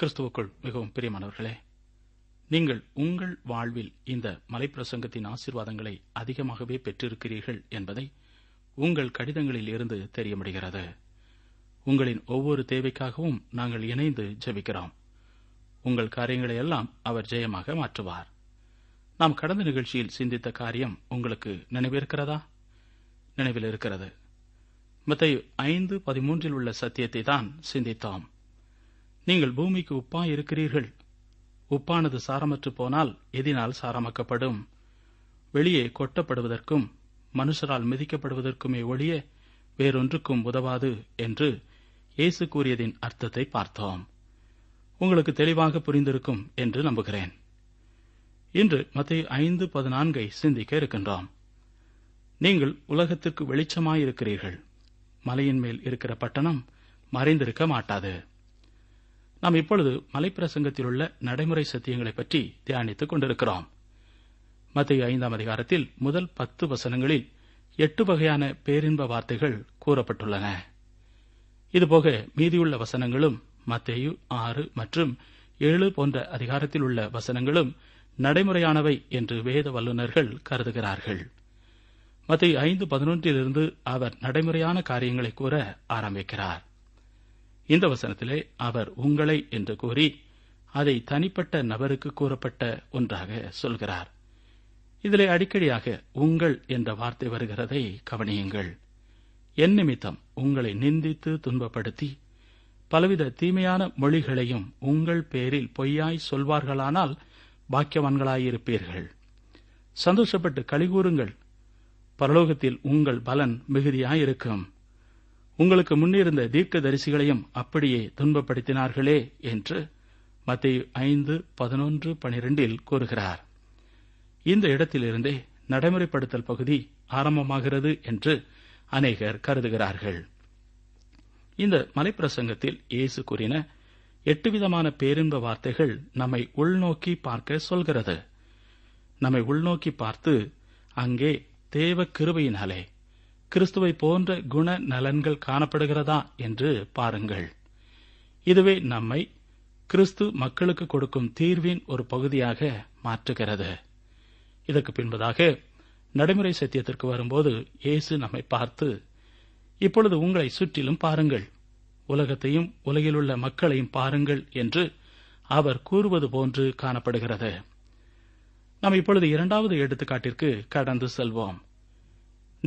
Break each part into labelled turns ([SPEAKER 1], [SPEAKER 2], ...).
[SPEAKER 1] கிறிஸ்துவுக்குள் மிகவும் பிரியமானவர்களே நீங்கள் உங்கள் வாழ்வில் இந்த மலைப்பிரசங்கத்தின் ஆசீர்வாதங்களை அதிகமாகவே பெற்றிருக்கிறீர்கள் என்பதை உங்கள் கடிதங்களில் இருந்து தெரிய முடிகிறது உங்களின் ஒவ்வொரு தேவைக்காகவும் நாங்கள் இணைந்து ஜெபிக்கிறோம் உங்கள் காரியங்களை எல்லாம் அவர் ஜெயமாக மாற்றுவார் நாம் கடந்த நிகழ்ச்சியில் சிந்தித்த காரியம் உங்களுக்கு நினைவிருக்கிறதா நினைவில் இருக்கிறது மத்திய ஐந்து பதிமூன்றில் உள்ள சத்தியத்தை தான் சிந்தித்தோம் நீங்கள் பூமிக்கு உப்பா இருக்கிறீர்கள் உப்பானது சாரமற்று போனால் எதினால் சாரமாக்கப்படும் வெளியே கொட்டப்படுவதற்கும் மனுஷரால் மிதிக்கப்படுவதற்குமே ஒழிய வேறொன்றுக்கும் உதவாது என்று இயேசு கூறியதின் அர்த்தத்தை பார்த்தோம் உங்களுக்கு தெளிவாக புரிந்திருக்கும் என்று நம்புகிறேன் இன்று மத்திய ஐந்து பதினான்கை சிந்திக்க இருக்கின்றோம் நீங்கள் உலகத்துக்கு வெளிச்சமாயிருக்கிறீர்கள் மலையின் மேல் இருக்கிற பட்டணம் மறைந்திருக்க மாட்டாது நாம் இப்பொழுது மலைப்பிரசங்கத்தில் உள்ள நடைமுறை சத்தியங்களை பற்றி தியானித்துக் கொண்டிருக்கிறோம் மத்திய ஐந்தாம் அதிகாரத்தில் முதல் பத்து வசனங்களில் எட்டு வகையான பேரின்ப வார்த்தைகள் கூறப்பட்டுள்ளன இதுபோக மீதியுள்ள வசனங்களும் மத்தேயு ஆறு மற்றும் ஏழு போன்ற அதிகாரத்தில் உள்ள வசனங்களும் நடைமுறையானவை என்று வேத வல்லுநர்கள் கருதுகிறார்கள் மத்திய ஐந்து பதினொன்றிலிருந்து அவர் நடைமுறையான காரியங்களை கூற ஆரம்பிக்கிறார் இந்த வசனத்திலே அவர் உங்களை என்று கூறி அதை தனிப்பட்ட நபருக்கு கூறப்பட்ட ஒன்றாக சொல்கிறார் இதிலே அடிக்கடியாக உங்கள் என்ற வார்த்தை வருகிறதை கவனியுங்கள் என் நிமித்தம் உங்களை நிந்தித்து துன்பப்படுத்தி பலவித தீமையான மொழிகளையும் உங்கள் பேரில் பொய்யாய் சொல்வார்களானால் பாக்கியவான்களாயிருப்பீர்கள் சந்தோஷப்பட்டு கழிகூறுங்கள் பரலோகத்தில் உங்கள் பலன் மிகுதியாயிருக்கும் உங்களுக்கு முன்னிருந்த தரிசிகளையும் அப்படியே துன்பப்படுத்தினார்களே என்று மத்திய ஐந்து பதினொன்று பனிரெண்டில் கூறுகிறார் இந்த இடத்திலிருந்தே நடைமுறைப்படுத்தல் பகுதி ஆரம்பமாகிறது என்று அநேகர் கருதுகிறார்கள் இந்த மலைப்பிரசங்கத்தில் இயேசு கூறின எட்டு விதமான பேரின்ப வார்த்தைகள் நம்மை உள்நோக்கி பார்க்க சொல்கிறது நம்மை உள்நோக்கி பார்த்து அங்கே தேவ கிருபையினாலே கிறிஸ்துவை போன்ற குண நலன்கள் காணப்படுகிறதா என்று பாருங்கள் இதுவே நம்மை கிறிஸ்து மக்களுக்கு கொடுக்கும் தீர்வின் ஒரு பகுதியாக மாற்றுகிறது இதற்கு பின்பதாக நடைமுறை சத்தியத்திற்கு வரும்போது இயேசு நம்மை பார்த்து இப்பொழுது உங்களை சுற்றிலும் பாருங்கள் உலகத்தையும் உலகிலுள்ள மக்களையும் பாருங்கள் என்று அவர் கூறுவது போன்று காணப்படுகிறது நாம் இப்பொழுது இரண்டாவது எடுத்துக்காட்டிற்கு கடந்து செல்வோம்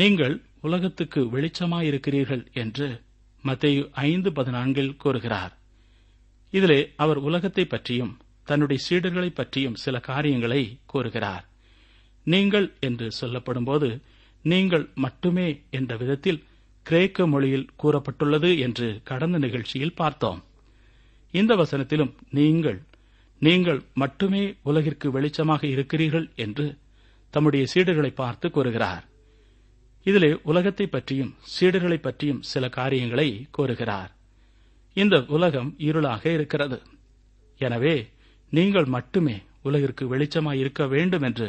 [SPEAKER 1] நீங்கள் உலகத்துக்கு வெளிச்சமாயிருக்கிறீர்கள் என்று மத்திய ஐந்து பதினான்கில் கூறுகிறார் இதிலே அவர் உலகத்தை பற்றியும் தன்னுடைய சீடர்களை பற்றியும் சில காரியங்களை கூறுகிறார் நீங்கள் என்று சொல்லப்படும்போது நீங்கள் மட்டுமே என்ற விதத்தில் கிரேக்க மொழியில் கூறப்பட்டுள்ளது என்று கடந்த நிகழ்ச்சியில் பார்த்தோம் இந்த வசனத்திலும் நீங்கள் நீங்கள் மட்டுமே உலகிற்கு வெளிச்சமாக இருக்கிறீர்கள் என்று தம்முடைய சீடர்களை பார்த்து கூறுகிறார் இதிலே உலகத்தை பற்றியும் சீடர்களை பற்றியும் சில காரியங்களை கோருகிறார் இந்த உலகம் இருளாக இருக்கிறது எனவே நீங்கள் மட்டுமே உலகிற்கு வெளிச்சமாய் இருக்க வேண்டும் என்று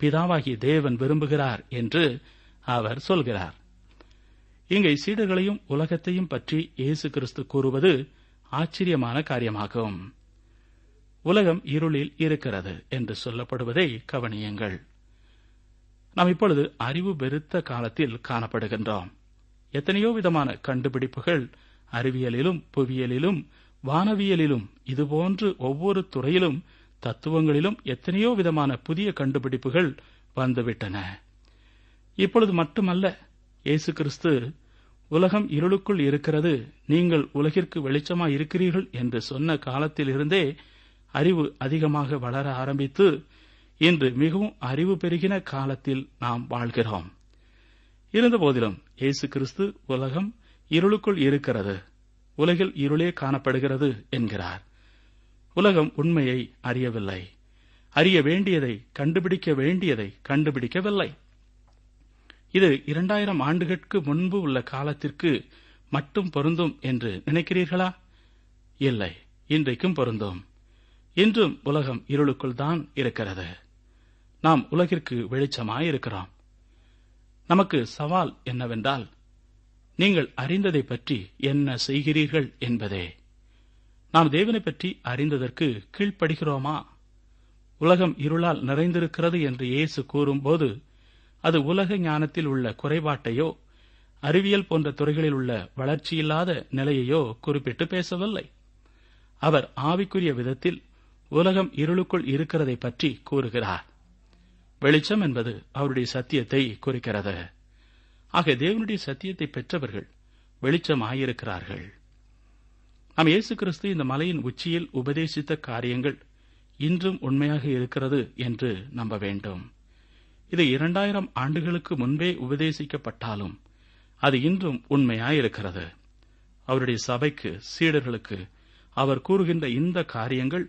[SPEAKER 1] பிதாவாகிய தேவன் விரும்புகிறார் என்று அவர் சொல்கிறார் இங்கே சீடர்களையும் உலகத்தையும் பற்றி இயேசு கிறிஸ்து கூறுவது ஆச்சரியமான காரியமாகும் உலகம் இருளில் இருக்கிறது என்று சொல்லப்படுவதை கவனியுங்கள் நாம் இப்பொழுது அறிவு பெருத்த காலத்தில் காணப்படுகின்றோம் எத்தனையோ விதமான கண்டுபிடிப்புகள் அறிவியலிலும் புவியியலிலும் வானவியலிலும் இதுபோன்று ஒவ்வொரு துறையிலும் தத்துவங்களிலும் எத்தனையோ விதமான புதிய கண்டுபிடிப்புகள் வந்துவிட்டன இப்பொழுது மட்டுமல்ல இயேசு கிறிஸ்து உலகம் இருளுக்குள் இருக்கிறது நீங்கள் உலகிற்கு வெளிச்சமாய் இருக்கிறீர்கள் என்று சொன்ன காலத்திலிருந்தே அறிவு அதிகமாக வளர ஆரம்பித்து இன்று மிகவும் அறிவு பெருகின காலத்தில் நாம் வாழ்கிறோம் இருந்தபோதிலும் இயேசு கிறிஸ்து உலகம் இருளுக்குள் இருக்கிறது உலகில் இருளே காணப்படுகிறது என்கிறார் உலகம் உண்மையை அறியவில்லை அறிய வேண்டியதை கண்டுபிடிக்க வேண்டியதை கண்டுபிடிக்கவில்லை இது இரண்டாயிரம் ஆண்டுகளுக்கு முன்பு உள்ள காலத்திற்கு மட்டும் பொருந்தும் என்று நினைக்கிறீர்களா இல்லை இன்றைக்கும் பொருந்தும் இன்றும் உலகம் இருளுக்குள் தான் இருக்கிறது நாம் உலகிற்கு வெளிச்சமாயிருக்கிறோம் நமக்கு சவால் என்னவென்றால் நீங்கள் அறிந்ததை பற்றி என்ன செய்கிறீர்கள் என்பதே நாம் தேவனை பற்றி அறிந்ததற்கு கீழ்ப்படுகிறோமா உலகம் இருளால் நிறைந்திருக்கிறது என்று இயேசு கூறும்போது அது உலக ஞானத்தில் உள்ள குறைபாட்டையோ அறிவியல் போன்ற துறைகளில் உள்ள வளர்ச்சியில்லாத நிலையையோ குறிப்பிட்டு பேசவில்லை அவர் ஆவிக்குரிய விதத்தில் உலகம் இருளுக்குள் இருக்கிறதை பற்றி கூறுகிறார் வெளிச்சம் என்பது அவருடைய சத்தியத்தை குறிக்கிறது ஆக தேவனுடைய சத்தியத்தை பெற்றவர்கள் வெளிச்சம் ஆயிருக்கிறார்கள் நாம் இயேசு கிறிஸ்து இந்த மலையின் உச்சியில் உபதேசித்த காரியங்கள் இன்றும் உண்மையாக இருக்கிறது என்று நம்ப வேண்டும் இது இரண்டாயிரம் ஆண்டுகளுக்கு முன்பே உபதேசிக்கப்பட்டாலும் அது இன்றும் உண்மையாயிருக்கிறது அவருடைய சபைக்கு சீடர்களுக்கு அவர் கூறுகின்ற இந்த காரியங்கள்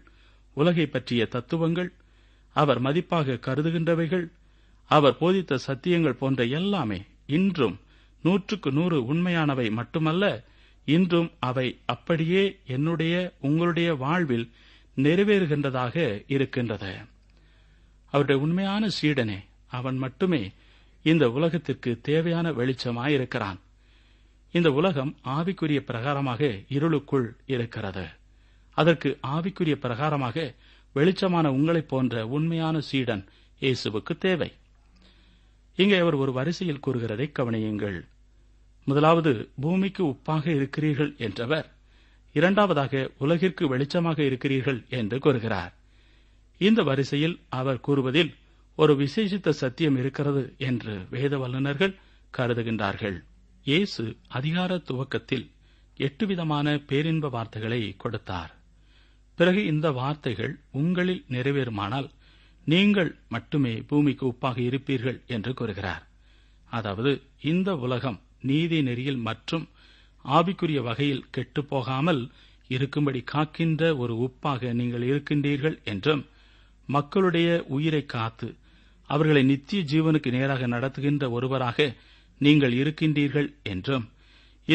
[SPEAKER 1] உலகை பற்றிய தத்துவங்கள் அவர் மதிப்பாக கருதுகின்றவைகள் அவர் போதித்த சத்தியங்கள் போன்ற எல்லாமே இன்றும் நூற்றுக்கு நூறு உண்மையானவை மட்டுமல்ல இன்றும் அவை அப்படியே என்னுடைய உங்களுடைய வாழ்வில் நிறைவேறுகின்றதாக இருக்கின்றது அவருடைய உண்மையான சீடனே அவன் மட்டுமே இந்த உலகத்திற்கு தேவையான வெளிச்சமாயிருக்கிறான் இந்த உலகம் ஆவிக்குரிய பிரகாரமாக இருளுக்குள் இருக்கிறது அதற்கு ஆவிக்குரிய பிரகாரமாக வெளிச்சமான உங்களைப் போன்ற உண்மையான சீடன் இயேசுவுக்கு தேவை இங்கே அவர் ஒரு வரிசையில் கூறுகிறதை கவனியுங்கள் முதலாவது பூமிக்கு உப்பாக இருக்கிறீர்கள் என்றவர் இரண்டாவதாக உலகிற்கு வெளிச்சமாக இருக்கிறீர்கள் என்று கூறுகிறார் இந்த வரிசையில் அவர் கூறுவதில் ஒரு விசேஷித்த சத்தியம் இருக்கிறது என்று வேத வல்லுநர்கள் கருதுகின்றார்கள் இயேசு அதிகார துவக்கத்தில் எட்டு விதமான பேரின்ப வார்த்தைகளை கொடுத்தார் பிறகு இந்த வார்த்தைகள் உங்களில் நிறைவேறுமானால் நீங்கள் மட்டுமே பூமிக்கு உப்பாக இருப்பீர்கள் என்று கூறுகிறார் அதாவது இந்த உலகம் நீதி நெறியில் மற்றும் ஆவிக்குரிய வகையில் கெட்டுப்போகாமல் இருக்கும்படி காக்கின்ற ஒரு உப்பாக நீங்கள் இருக்கின்றீர்கள் என்றும் மக்களுடைய உயிரை காத்து அவர்களை நித்திய ஜீவனுக்கு நேராக நடத்துகின்ற ஒருவராக நீங்கள் இருக்கின்றீர்கள் என்றும்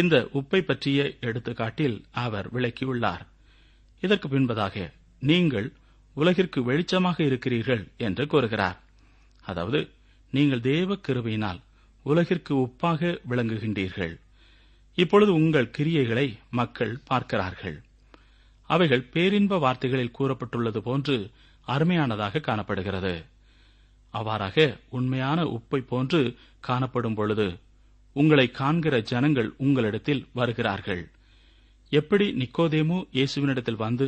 [SPEAKER 1] இந்த உப்பை பற்றிய எடுத்துக்காட்டில் அவர் விளக்கியுள்ளாா் இதற்கு பின்பதாக நீங்கள் உலகிற்கு வெளிச்சமாக இருக்கிறீர்கள் என்று கூறுகிறார் அதாவது நீங்கள் தேவ கிருபையினால் உலகிற்கு உப்பாக விளங்குகின்றீர்கள் இப்பொழுது உங்கள் கிரியைகளை மக்கள் பார்க்கிறார்கள் அவைகள் பேரின்ப வார்த்தைகளில் கூறப்பட்டுள்ளது போன்று அருமையானதாக காணப்படுகிறது அவ்வாறாக உண்மையான உப்பை போன்று காணப்படும் பொழுது உங்களை காண்கிற ஜனங்கள் உங்களிடத்தில் வருகிறார்கள் எப்படி நிக்கோதேமு இயேசுவினிடத்தில் வந்து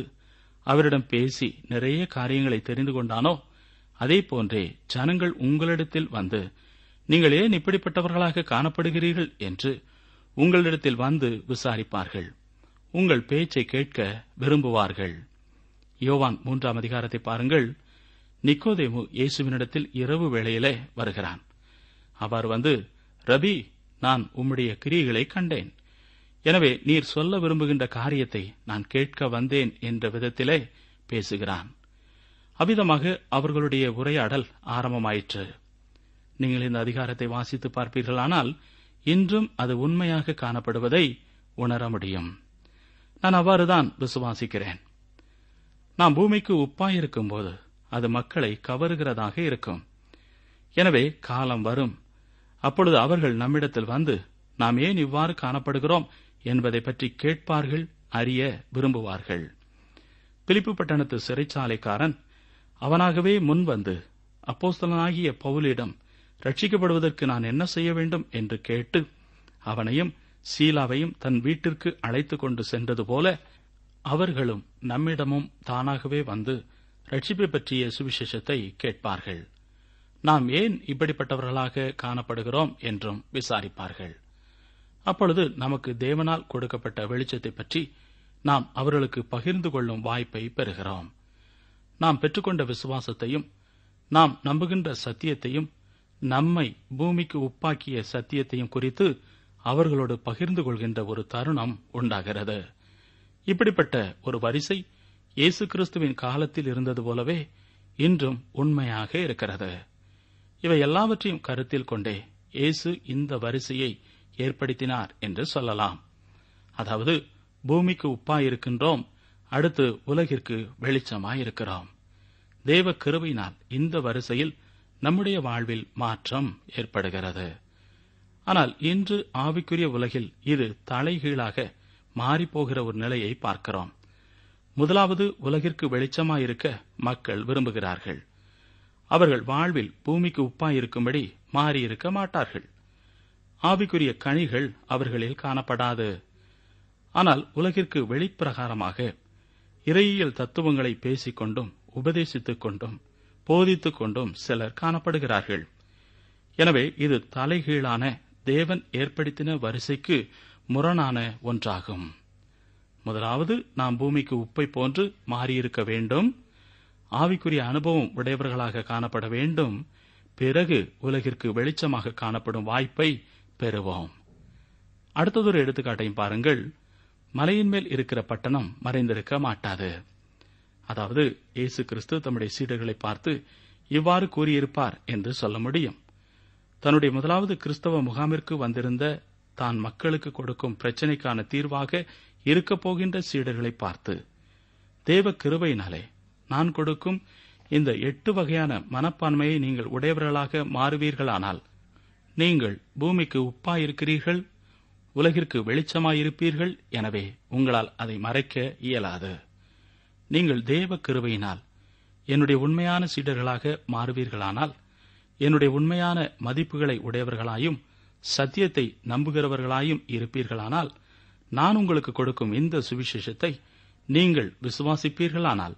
[SPEAKER 1] அவரிடம் பேசி நிறைய காரியங்களை தெரிந்து கொண்டானோ அதே போன்றே ஜனங்கள் உங்களிடத்தில் வந்து நீங்கள் ஏன் இப்படிப்பட்டவர்களாக காணப்படுகிறீர்கள் என்று உங்களிடத்தில் வந்து விசாரிப்பார்கள் உங்கள் பேச்சை கேட்க விரும்புவார்கள் யோவான் மூன்றாம் அதிகாரத்தை பாருங்கள் நிக்கோதேமு இயேசுவினிடத்தில் இரவு வேளையிலே வருகிறான் அவர் வந்து ரபி நான் உம்முடைய கிரியைகளை கண்டேன் எனவே நீர் சொல்ல விரும்புகின்ற காரியத்தை நான் கேட்க வந்தேன் என்ற விதத்திலே பேசுகிறான் அவ்விதமாக அவர்களுடைய உரையாடல் ஆரம்பமாயிற்று நீங்கள் இந்த அதிகாரத்தை வாசித்து பார்ப்பீர்களானால் இன்றும் அது உண்மையாக காணப்படுவதை உணர முடியும் நான் அவ்வாறுதான் விசுவாசிக்கிறேன் நாம் பூமிக்கு உப்பாயிருக்கும்போது அது மக்களை கவருகிறதாக இருக்கும் எனவே காலம் வரும் அப்பொழுது அவர்கள் நம்மிடத்தில் வந்து நாம் ஏன் இவ்வாறு காணப்படுகிறோம் என்பதை பற்றி கேட்பார்கள் அறிய விரும்புவார்கள் பிலிப்பு பட்டணத்து சிறைச்சாலைக்காரன் அவனாகவே முன்வந்து அப்போஸ்தலனாகிய பவுலிடம் ரட்சிக்கப்படுவதற்கு நான் என்ன செய்ய வேண்டும் என்று கேட்டு அவனையும் சீலாவையும் தன் வீட்டிற்கு அழைத்துக் கொண்டு சென்றது போல அவர்களும் நம்மிடமும் தானாகவே வந்து ரட்சிப்பை பற்றிய சுவிசேஷத்தை கேட்பார்கள் நாம் ஏன் இப்படிப்பட்டவர்களாக காணப்படுகிறோம் என்றும் விசாரிப்பார்கள் அப்பொழுது நமக்கு தேவனால் கொடுக்கப்பட்ட வெளிச்சத்தை பற்றி நாம் அவர்களுக்கு பகிர்ந்து கொள்ளும் வாய்ப்பை பெறுகிறோம் நாம் பெற்றுக்கொண்ட விசுவாசத்தையும் நாம் நம்புகின்ற சத்தியத்தையும் நம்மை பூமிக்கு உப்பாக்கிய சத்தியத்தையும் குறித்து அவர்களோடு பகிர்ந்து கொள்கின்ற ஒரு தருணம் உண்டாகிறது இப்படிப்பட்ட ஒரு வரிசை இயேசு கிறிஸ்துவின் காலத்தில் இருந்தது போலவே இன்றும் உண்மையாக இருக்கிறது இவை எல்லாவற்றையும் கருத்தில் கொண்டே இயேசு இந்த வரிசையை ஏற்படுத்தினார் என்று சொல்லலாம் அதாவது பூமிக்கு உப்பாயிருக்கின்றோம் அடுத்து உலகிற்கு வெளிச்சமாயிருக்கிறோம் தேவ கிருபையினால் இந்த வரிசையில் நம்முடைய வாழ்வில் மாற்றம் ஏற்படுகிறது ஆனால் இன்று ஆவிக்குரிய உலகில் இது தலைகீழாக மாறிப்போகிற ஒரு நிலையை பார்க்கிறோம் முதலாவது உலகிற்கு வெளிச்சமாயிருக்க மக்கள் விரும்புகிறார்கள் அவர்கள் வாழ்வில் பூமிக்கு உப்பாயிருக்கும்படி மாறியிருக்க மாட்டார்கள் ஆவிக்குரிய கனிகள் அவர்களில் காணப்படாது ஆனால் உலகிற்கு வெளிப்பிரகாரமாக இறையியல் தத்துவங்களை பேசிக் கொண்டும் உபதேசித்துக் கொண்டும் போதித்துக் கொண்டும் சிலர் காணப்படுகிறார்கள் எனவே இது தலைகீழான தேவன் ஏற்படுத்தின வரிசைக்கு முரணான ஒன்றாகும் முதலாவது நாம் பூமிக்கு உப்பை போன்று மாறியிருக்க வேண்டும் ஆவிக்குரிய அனுபவம் உடையவர்களாக காணப்பட வேண்டும் பிறகு உலகிற்கு வெளிச்சமாக காணப்படும் வாய்ப்பை பெறுவோம் அடுத்ததொரு எடுத்துக்காட்டையும் பாருங்கள் மலையின் மேல் இருக்கிற பட்டணம் மறைந்திருக்க மாட்டாது அதாவது இயேசு கிறிஸ்து தம்முடைய சீடர்களை பார்த்து இவ்வாறு கூறியிருப்பார் என்று சொல்ல முடியும் தன்னுடைய முதலாவது கிறிஸ்தவ முகாமிற்கு வந்திருந்த தான் மக்களுக்கு கொடுக்கும் பிரச்சினைக்கான தீர்வாக இருக்கப் போகின்ற சீடர்களை பார்த்து தேவ கிருவையினாலே நான் கொடுக்கும் இந்த எட்டு வகையான மனப்பான்மையை நீங்கள் உடையவர்களாக மாறுவீர்களானால் நீங்கள் பூமிக்கு உப்பாயிருக்கிறீர்கள் உலகிற்கு வெளிச்சமாயிருப்பீர்கள் எனவே உங்களால் அதை மறைக்க இயலாது நீங்கள் தேவ கிருவையினால் என்னுடைய உண்மையான சீடர்களாக மாறுவீர்களானால் என்னுடைய உண்மையான மதிப்புகளை உடையவர்களாயும் சத்தியத்தை நம்புகிறவர்களாயும் இருப்பீர்களானால் நான் உங்களுக்கு கொடுக்கும் இந்த சுவிசேஷத்தை நீங்கள் விசுவாசிப்பீர்களானால்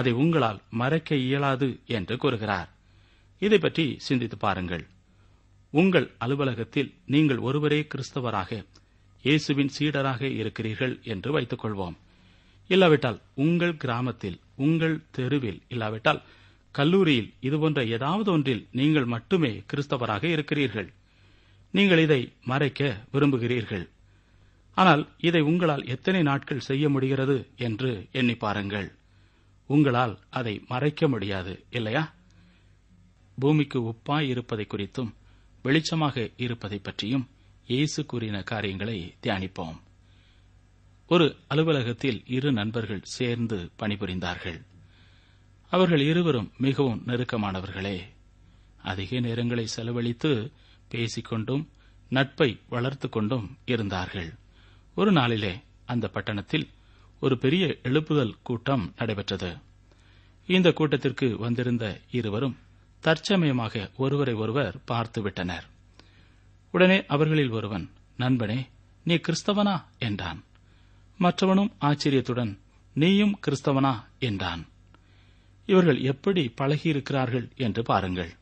[SPEAKER 1] அதை உங்களால் மறைக்க இயலாது என்று கூறுகிறார் இதை பற்றி சிந்தித்து பாருங்கள் உங்கள் அலுவலகத்தில் நீங்கள் ஒருவரே கிறிஸ்தவராக இயேசுவின் சீடராக இருக்கிறீர்கள் என்று வைத்துக் கொள்வோம் இல்லாவிட்டால் உங்கள் கிராமத்தில் உங்கள் தெருவில் இல்லாவிட்டால் கல்லூரியில் இதுபோன்ற ஏதாவது ஒன்றில் நீங்கள் மட்டுமே கிறிஸ்தவராக இருக்கிறீர்கள் நீங்கள் இதை மறைக்க விரும்புகிறீர்கள் ஆனால் இதை உங்களால் எத்தனை நாட்கள் செய்ய முடிகிறது என்று எண்ணி பாருங்கள் உங்களால் அதை மறைக்க முடியாது இல்லையா பூமிக்கு உப்பாய் இருப்பதை குறித்தும் வெளிச்சமாக இருப்பதை பற்றியும் இயேசு கூறின காரியங்களை தியானிப்போம் ஒரு அலுவலகத்தில் இரு நண்பர்கள் சேர்ந்து பணிபுரிந்தார்கள் அவர்கள் இருவரும் மிகவும் நெருக்கமானவர்களே அதிக நேரங்களை செலவழித்து பேசிக்கொண்டும் நட்பை வளர்த்து கொண்டும் இருந்தார்கள் ஒரு நாளிலே அந்த பட்டணத்தில் ஒரு பெரிய எழுப்புதல் கூட்டம் நடைபெற்றது இந்த கூட்டத்திற்கு வந்திருந்த இருவரும் தற்சமயமாக ஒருவரை ஒருவர் பார்த்துவிட்டனர் உடனே அவர்களில் ஒருவன் நண்பனே நீ கிறிஸ்தவனா என்றான் மற்றவனும் ஆச்சரியத்துடன் நீயும் கிறிஸ்தவனா என்றான் இவர்கள் எப்படி பழகியிருக்கிறார்கள் என்று பாருங்கள்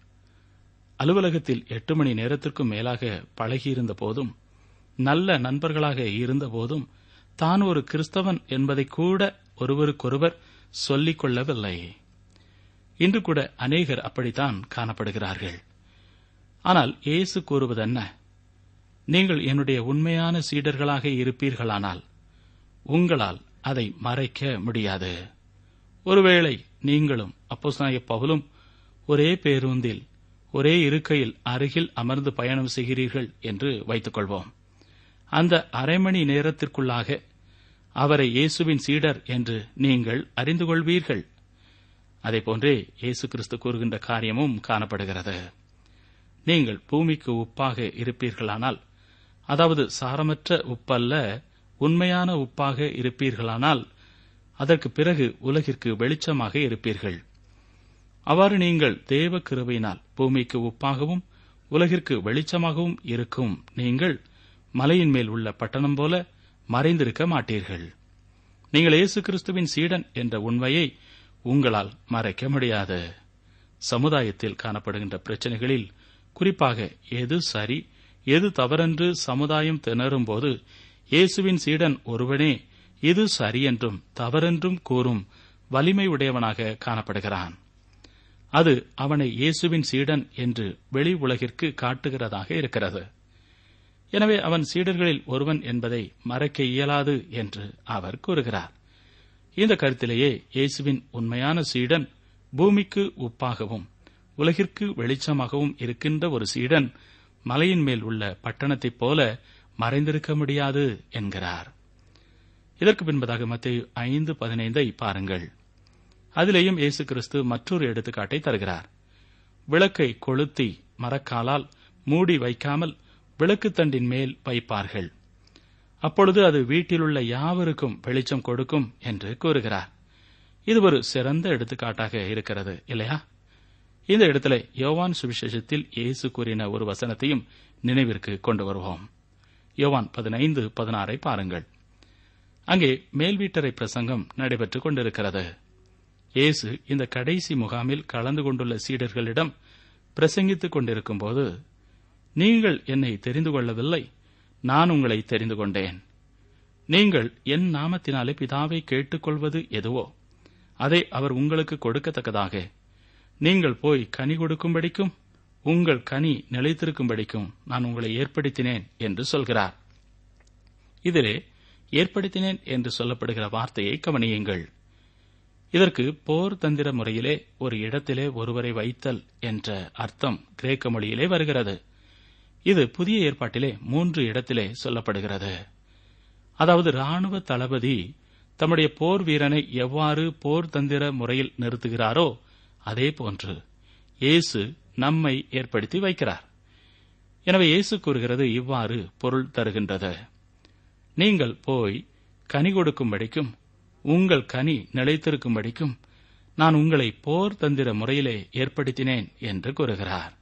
[SPEAKER 1] அலுவலகத்தில் எட்டு மணி நேரத்திற்கும் மேலாக பழகியிருந்த போதும் நல்ல நண்பர்களாக இருந்தபோதும் தான் ஒரு கிறிஸ்தவன் என்பதை கூட ஒருவருக்கொருவர் சொல்லிக் இன்று கூட அநேகர் அப்படித்தான் காணப்படுகிறார்கள் ஆனால் இயேசு கூறுவதென்ன நீங்கள் என்னுடைய உண்மையான சீடர்களாக இருப்பீர்களானால் உங்களால் அதை மறைக்க முடியாது ஒருவேளை நீங்களும் அப்போஸ்நாய பவுலும் ஒரே பேருந்தில் ஒரே இருக்கையில் அருகில் அமர்ந்து பயணம் செய்கிறீர்கள் என்று வைத்துக் கொள்வோம் அந்த அரை மணி நேரத்திற்குள்ளாக அவரை இயேசுவின் சீடர் என்று நீங்கள் அறிந்து கொள்வீர்கள் அதே போன்றே இயேசு கிறிஸ்து கூறுகின்ற காரியமும் காணப்படுகிறது நீங்கள் பூமிக்கு உப்பாக இருப்பீர்களானால் அதாவது சாரமற்ற உப்பல்ல உண்மையான உப்பாக இருப்பீர்களானால் அதற்கு பிறகு உலகிற்கு வெளிச்சமாக இருப்பீர்கள் அவ்வாறு நீங்கள் தேவ கிருபையினால் பூமிக்கு உப்பாகவும் உலகிற்கு வெளிச்சமாகவும் இருக்கும் நீங்கள் மலையின் மேல் உள்ள பட்டணம் போல மறைந்திருக்க மாட்டீர்கள் நீங்கள் இயேசு கிறிஸ்துவின் சீடன் என்ற உண்மையை உங்களால் மறைக்க முடியாது சமுதாயத்தில் காணப்படுகின்ற பிரச்சனைகளில் குறிப்பாக எது சரி எது தவறென்று சமுதாயம் திணறும்போது இயேசுவின் சீடன் ஒருவனே இது சரியென்றும் தவறென்றும் கூறும் வலிமை உடையவனாக காணப்படுகிறான் அது அவனை இயேசுவின் சீடன் என்று வெளி உலகிற்கு காட்டுகிறதாக இருக்கிறது எனவே அவன் சீடர்களில் ஒருவன் என்பதை மறைக்க இயலாது என்று அவர் கூறுகிறார் இந்த கருத்திலேயே இயேசுவின் உண்மையான சீடன் பூமிக்கு உப்பாகவும் உலகிற்கு வெளிச்சமாகவும் இருக்கின்ற ஒரு சீடன் மலையின் மேல் உள்ள பட்டணத்தைப் போல மறைந்திருக்க முடியாது என்கிறார் இதற்கு பின்பதாக மத்திய ஐந்து பதினைந்தை பாருங்கள் அதிலேயும் இயேசு கிறிஸ்து மற்றொரு எடுத்துக்காட்டை தருகிறார் விளக்கை கொளுத்தி மரக்காலால் மூடி வைக்காமல் விளக்குத்தண்டின் மேல் வைப்பார்கள் அப்பொழுது அது வீட்டிலுள்ள யாவருக்கும் வெளிச்சம் கொடுக்கும் என்று கூறுகிறார் இது ஒரு சிறந்த எடுத்துக்காட்டாக இருக்கிறது இல்லையா இந்த இடத்துல யோவான் சுவிசேஷத்தில் இயேசு கூறின ஒரு வசனத்தையும் நினைவிற்கு கொண்டு வருவோம் யோவான் பதினைந்து பதினாறை பாருங்கள் அங்கே மேல் வீட்டரை பிரசங்கம் நடைபெற்றுக் கொண்டிருக்கிறது இயேசு இந்த கடைசி முகாமில் கலந்து கொண்டுள்ள சீடர்களிடம் பிரசங்கித்துக் கொண்டிருக்கும்போது நீங்கள் என்னை தெரிந்து கொள்ளவில்லை நான் உங்களை தெரிந்து கொண்டேன் நீங்கள் என் நாமத்தினாலே பிதாவை கேட்டுக்கொள்வது எதுவோ அதை அவர் உங்களுக்கு கொடுக்கத்தக்கதாக நீங்கள் போய் கனி கொடுக்கும்படிக்கும் உங்கள் கனி நிலைத்திருக்கும்படிக்கும் நான் உங்களை ஏற்படுத்தினேன் என்று சொல்கிறார் இதிலே ஏற்படுத்தினேன் என்று சொல்லப்படுகிற வார்த்தையை கவனியுங்கள் இதற்கு போர் தந்திர முறையிலே ஒரு இடத்திலே ஒருவரை வைத்தல் என்ற அர்த்தம் கிரேக்க மொழியிலே வருகிறது இது புதிய ஏற்பாட்டிலே மூன்று இடத்திலே சொல்லப்படுகிறது அதாவது ராணுவ தளபதி தம்முடைய போர் வீரனை எவ்வாறு போர் தந்திர முறையில் நிறுத்துகிறாரோ அதே போன்று இயேசு நம்மை ஏற்படுத்தி வைக்கிறார் எனவே இயேசு கூறுகிறது இவ்வாறு பொருள் தருகின்றது நீங்கள் போய் கனி கொடுக்கும்படிக்கும் உங்கள் கனி நிலைத்திருக்கும்படிக்கும் நான் உங்களை போர் தந்திர முறையிலே ஏற்படுத்தினேன் என்று கூறுகிறார்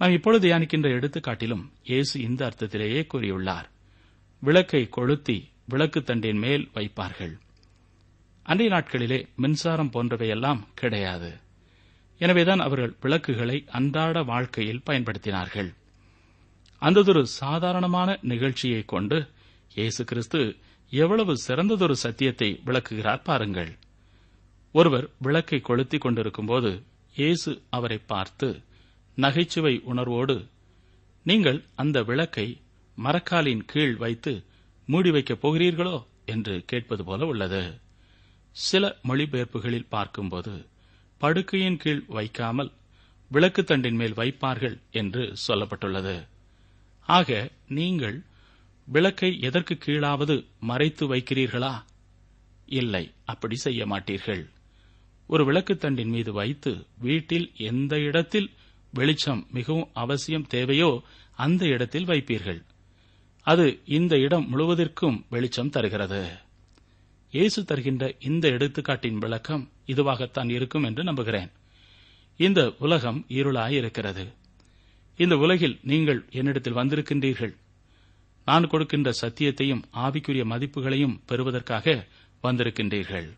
[SPEAKER 1] நாம் இப்பொழுது தியானிக்கின்ற எடுத்துக்காட்டிலும் இயேசு இந்த அர்த்தத்திலேயே கூறியுள்ளார் விளக்கை கொளுத்தி விளக்கு தண்டின் மேல் வைப்பார்கள் அன்றைய நாட்களிலே மின்சாரம் போன்றவையெல்லாம் கிடையாது எனவேதான் அவர்கள் விளக்குகளை அன்றாட வாழ்க்கையில் பயன்படுத்தினார்கள் அந்ததொரு சாதாரணமான நிகழ்ச்சியை கொண்டு இயேசு கிறிஸ்து எவ்வளவு சிறந்ததொரு சத்தியத்தை விளக்குகிறார் பாருங்கள் ஒருவர் விளக்கை கொளுத்திக் கொண்டிருக்கும்போது இயேசு அவரை பார்த்து நகைச்சுவை உணர்வோடு நீங்கள் அந்த விளக்கை மரக்காலின் கீழ் வைத்து மூடி வைக்கப் போகிறீர்களோ என்று கேட்பது போல உள்ளது சில மொழிபெயர்ப்புகளில் பார்க்கும்போது படுக்கையின் கீழ் வைக்காமல் விளக்கு தண்டின் மேல் வைப்பார்கள் என்று சொல்லப்பட்டுள்ளது ஆக நீங்கள் விளக்கை எதற்கு கீழாவது மறைத்து வைக்கிறீர்களா இல்லை அப்படி செய்ய மாட்டீர்கள் ஒரு விளக்கு தண்டின் மீது வைத்து வீட்டில் எந்த இடத்தில் வெளிச்சம் மிகவும் அவசியம் தேவையோ அந்த இடத்தில் வைப்பீர்கள் அது இந்த இடம் முழுவதற்கும் வெளிச்சம் தருகிறது இயேசு தருகின்ற இந்த எடுத்துக்காட்டின் விளக்கம் இதுவாகத்தான் இருக்கும் என்று நம்புகிறேன் இந்த உலகம் இருளாயிருக்கிறது இந்த உலகில் நீங்கள் என்னிடத்தில் வந்திருக்கின்றீர்கள் நான் கொடுக்கின்ற சத்தியத்தையும் ஆவிக்குரிய மதிப்புகளையும் பெறுவதற்காக வந்திருக்கின்றீர்கள்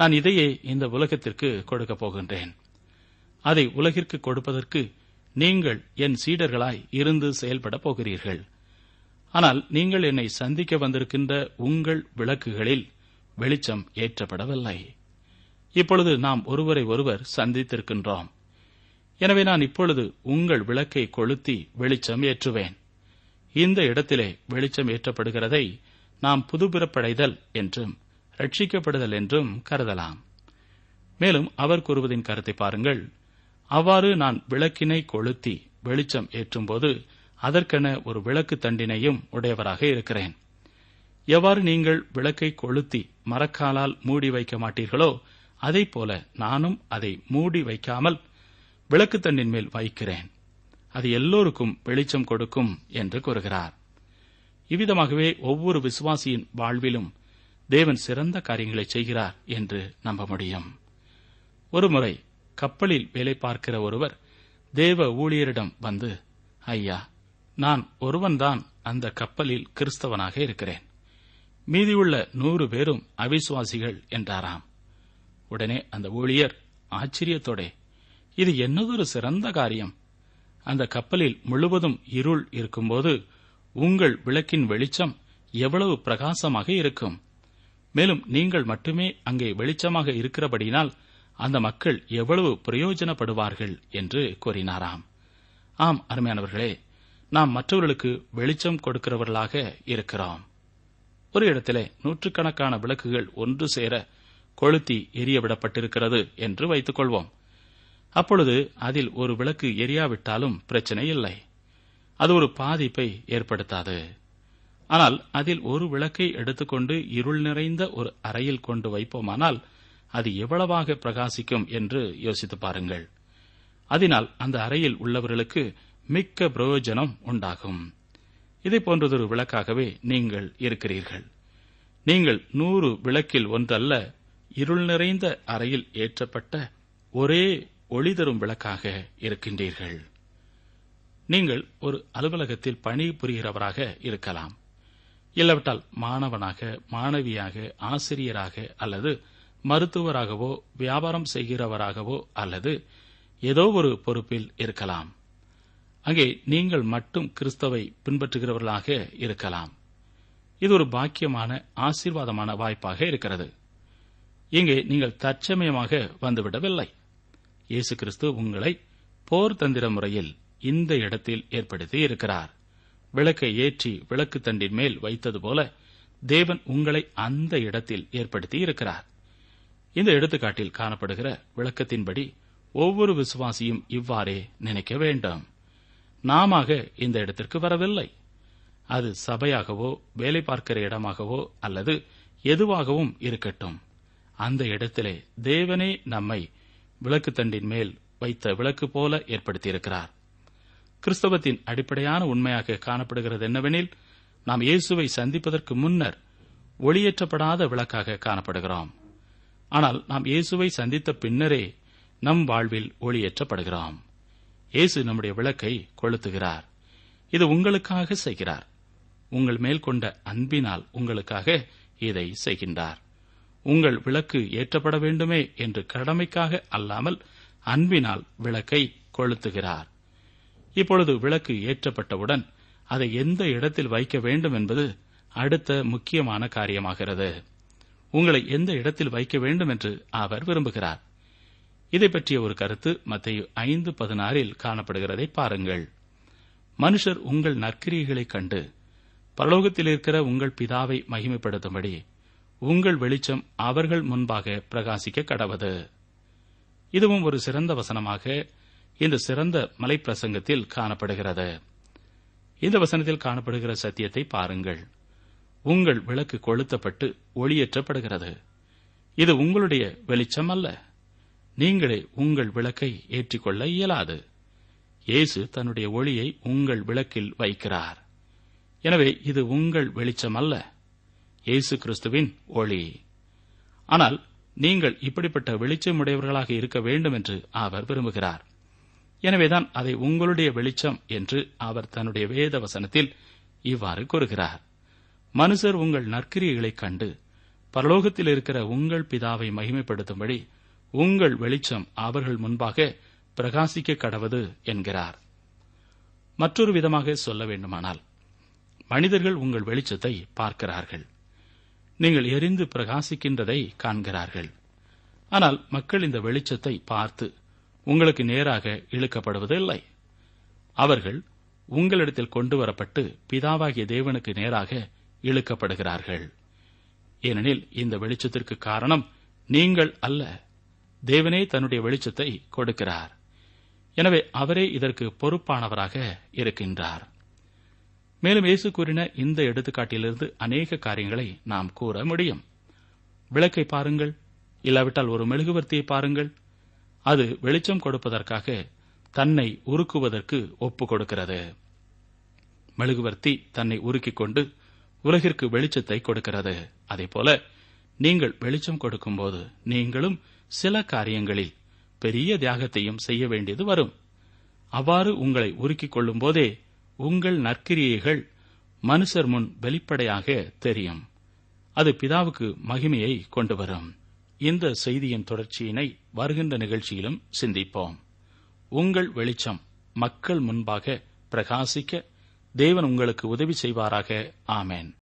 [SPEAKER 1] நான் இதையே இந்த உலகத்திற்கு கொடுக்கப் போகின்றேன் அதை உலகிற்கு கொடுப்பதற்கு நீங்கள் என் சீடர்களாய் இருந்து செயல்பட போகிறீர்கள் ஆனால் நீங்கள் என்னை சந்திக்க வந்திருக்கின்ற உங்கள் விளக்குகளில் வெளிச்சம் ஏற்றப்படவில்லை இப்பொழுது நாம் ஒருவரை ஒருவர் சந்தித்திருக்கின்றோம் எனவே நான் இப்பொழுது உங்கள் விளக்கை கொளுத்தி வெளிச்சம் ஏற்றுவேன் இந்த இடத்திலே வெளிச்சம் ஏற்றப்படுகிறதை நாம் புதுபிறப்படைதல் என்றும் ரட்சிக்கப்படுதல் என்றும் கருதலாம் மேலும் அவர் கூறுவதின் கருத்தை பாருங்கள் அவ்வாறு நான் விளக்கினை கொளுத்தி வெளிச்சம் ஏற்றும்போது அதற்கென ஒரு விளக்கு தண்டினையும் உடையவராக இருக்கிறேன் எவ்வாறு நீங்கள் விளக்கை கொளுத்தி மரக்காலால் மூடி வைக்க மாட்டீர்களோ அதை போல நானும் அதை மூடி வைக்காமல் விளக்கு தண்டின் மேல் வைக்கிறேன் அது எல்லோருக்கும் வெளிச்சம் கொடுக்கும் என்று கூறுகிறார் இவ்விதமாகவே ஒவ்வொரு விசுவாசியின் வாழ்விலும் தேவன் சிறந்த காரியங்களை செய்கிறார் என்று நம்ப முடியும் ஒருமுறை கப்பலில் வேலை பார்க்கிற ஒருவர் தேவ ஊழியரிடம் வந்து ஐயா நான் ஒருவன்தான் அந்த கப்பலில் கிறிஸ்தவனாக இருக்கிறேன் மீதியுள்ள நூறு பேரும் அவிசுவாசிகள் என்றாராம் உடனே அந்த ஊழியர் ஆச்சரியத்தோட இது என்னதொரு சிறந்த காரியம் அந்த கப்பலில் முழுவதும் இருள் இருக்கும்போது உங்கள் விளக்கின் வெளிச்சம் எவ்வளவு பிரகாசமாக இருக்கும் மேலும் நீங்கள் மட்டுமே அங்கே வெளிச்சமாக இருக்கிறபடினால் அந்த மக்கள் எவ்வளவு பிரயோஜனப்படுவார்கள் என்று கூறினாராம் ஆம் அருமையானவர்களே நாம் மற்றவர்களுக்கு வெளிச்சம் கொடுக்கிறவர்களாக இருக்கிறோம் ஒரு இடத்திலே நூற்றுக்கணக்கான விளக்குகள் ஒன்று சேர கொளுத்தி எரியவிடப்பட்டிருக்கிறது என்று வைத்துக் கொள்வோம் அப்பொழுது அதில் ஒரு விளக்கு எரியாவிட்டாலும் பிரச்சனை இல்லை அது ஒரு பாதிப்பை ஏற்படுத்தாது ஆனால் அதில் ஒரு விளக்கை எடுத்துக்கொண்டு இருள் நிறைந்த ஒரு அறையில் கொண்டு வைப்போமானால் அது எவ்வளவாக பிரகாசிக்கும் என்று யோசித்து பாருங்கள் அதனால் அந்த அறையில் உள்ளவர்களுக்கு மிக்க பிரயோஜனம் உண்டாகும் இதை போன்றதொரு விளக்காகவே நீங்கள் இருக்கிறீர்கள் நீங்கள் நூறு விளக்கில் ஒன்றல்ல இருள் நிறைந்த அறையில் ஏற்றப்பட்ட ஒரே ஒளி தரும் விளக்காக இருக்கின்றீர்கள் நீங்கள் ஒரு அலுவலகத்தில் பணி புரிகிறவராக இருக்கலாம் இல்லாவிட்டால் மாணவனாக மாணவியாக ஆசிரியராக அல்லது மருத்துவராகவோ வியாபாரம் செய்கிறவராகவோ அல்லது ஏதோ ஒரு பொறுப்பில் இருக்கலாம் அங்கே நீங்கள் மட்டும் கிறிஸ்தவை பின்பற்றுகிறவர்களாக இருக்கலாம் இது ஒரு பாக்கியமான ஆசீர்வாதமான வாய்ப்பாக இருக்கிறது இங்கே நீங்கள் தற்சமயமாக வந்துவிடவில்லை இயேசு கிறிஸ்து உங்களை போர் தந்திர முறையில் இந்த இடத்தில் ஏற்படுத்தி இருக்கிறார் விளக்கை ஏற்றி விளக்கு தண்டின் மேல் வைத்தது போல தேவன் உங்களை அந்த இடத்தில் ஏற்படுத்தி இருக்கிறார் இந்த எடுத்துக்காட்டில் காணப்படுகிற விளக்கத்தின்படி ஒவ்வொரு விசுவாசியும் இவ்வாறே நினைக்க வேண்டும் நாம இந்த இடத்திற்கு வரவில்லை அது சபையாகவோ வேலை பார்க்கிற இடமாகவோ அல்லது எதுவாகவும் இருக்கட்டும் அந்த இடத்திலே தேவனே நம்மை விளக்குத்தண்டின் மேல் வைத்த விளக்கு போல ஏற்படுத்தியிருக்கிறார் கிறிஸ்தவத்தின் அடிப்படையான உண்மையாக காணப்படுகிறது என்னவெனில் நாம் இயேசுவை சந்திப்பதற்கு முன்னர் ஒளியேற்றப்படாத விளக்காக காணப்படுகிறோம் ஆனால் நாம் இயேசுவை சந்தித்த பின்னரே நம் வாழ்வில் ஒளியேற்றப்படுகிறோம் இயேசு நம்முடைய விளக்கை கொளுத்துகிறார் இது உங்களுக்காக செய்கிறார் உங்கள் மேல் கொண்ட அன்பினால் உங்களுக்காக இதை செய்கின்றார் உங்கள் விளக்கு ஏற்றப்பட வேண்டுமே என்று கடமைக்காக அல்லாமல் அன்பினால் விளக்கை கொளுத்துகிறார் இப்பொழுது விளக்கு ஏற்றப்பட்டவுடன் அதை எந்த இடத்தில் வைக்க வேண்டும் என்பது அடுத்த முக்கியமான காரியமாகிறது உங்களை எந்த இடத்தில் வைக்க வேண்டும் என்று அவர் விரும்புகிறார் இதை பற்றிய ஒரு கருத்து மத்திய ஐந்து பதினாறில் காணப்படுகிறதை பாருங்கள் மனுஷர் உங்கள் நற்கிரியைகளைக் கண்டு பரலோகத்தில் இருக்கிற உங்கள் பிதாவை மகிமைப்படுத்தும்படி உங்கள் வெளிச்சம் அவர்கள் முன்பாக பிரகாசிக்க கடவது இதுவும் ஒரு சிறந்த வசனமாக இந்த சிறந்த மலைப்பிரசங்கத்தில் காணப்படுகிறது இந்த வசனத்தில் காணப்படுகிற சத்தியத்தை பாருங்கள் உங்கள் விளக்கு கொளுத்தப்பட்டு ஒளியேற்றப்படுகிறது இது உங்களுடைய வெளிச்சம் அல்ல நீங்களே உங்கள் விளக்கை ஏற்றிக்கொள்ள இயலாது இயேசு தன்னுடைய ஒளியை உங்கள் விளக்கில் வைக்கிறார் எனவே இது உங்கள் வெளிச்சம் அல்ல இயேசு கிறிஸ்துவின் ஒளி ஆனால் நீங்கள் இப்படிப்பட்ட வெளிச்சமுடையவர்களாக இருக்க வேண்டும் என்று அவர் விரும்புகிறார் எனவேதான் அதை உங்களுடைய வெளிச்சம் என்று அவர் தன்னுடைய வேத வசனத்தில் இவ்வாறு கூறுகிறார் மனுஷர் உங்கள் நற்கிரியைகளைக் கண்டு பரலோகத்தில் இருக்கிற உங்கள் பிதாவை மகிமைப்படுத்தும்படி உங்கள் வெளிச்சம் அவர்கள் முன்பாக பிரகாசிக்க கடவது என்கிறார் மற்றொரு விதமாக சொல்ல வேண்டுமானால் மனிதர்கள் உங்கள் வெளிச்சத்தை பார்க்கிறார்கள் நீங்கள் எரிந்து பிரகாசிக்கின்றதை காண்கிறார்கள் ஆனால் மக்கள் இந்த வெளிச்சத்தை பார்த்து உங்களுக்கு நேராக இழுக்கப்படுவது இல்லை அவர்கள் உங்களிடத்தில் கொண்டு வரப்பட்டு பிதாவாகிய தேவனுக்கு நேராக இழுக்கப்படுகிறார்கள் ஏனெனில் இந்த வெளிச்சத்திற்கு காரணம் நீங்கள் அல்ல தேவனே தன்னுடைய வெளிச்சத்தை கொடுக்கிறார் எனவே அவரே இதற்கு பொறுப்பானவராக இருக்கின்றார் மேலும் இயேசு கூறின இந்த எடுத்துக்காட்டிலிருந்து அநேக காரியங்களை நாம் கூற முடியும் விளக்கை பாருங்கள் இல்லாவிட்டால் ஒரு மெழுகுவர்த்தியை பாருங்கள் அது வெளிச்சம் கொடுப்பதற்காக தன்னை உருக்குவதற்கு ஒப்பு கொடுக்கிறது மெழுகுவர்த்தி தன்னை உருக்கிக் கொண்டு உலகிற்கு வெளிச்சத்தை கொடுக்கிறது போல நீங்கள் வெளிச்சம் கொடுக்கும்போது நீங்களும் சில காரியங்களில் பெரிய தியாகத்தையும் செய்ய வேண்டியது வரும் அவ்வாறு உங்களை உருக்கிக் கொள்ளும் போதே உங்கள் நற்கிரியைகள் மனுஷர் முன் வெளிப்படையாக தெரியும் அது பிதாவுக்கு மகிமையை கொண்டு வரும் இந்த செய்தியின் தொடர்ச்சியினை வருகின்ற நிகழ்ச்சியிலும் சிந்திப்போம் உங்கள் வெளிச்சம் மக்கள் முன்பாக பிரகாசிக்க தேவன் உங்களுக்கு உதவி செய்வாராக ஆமேன்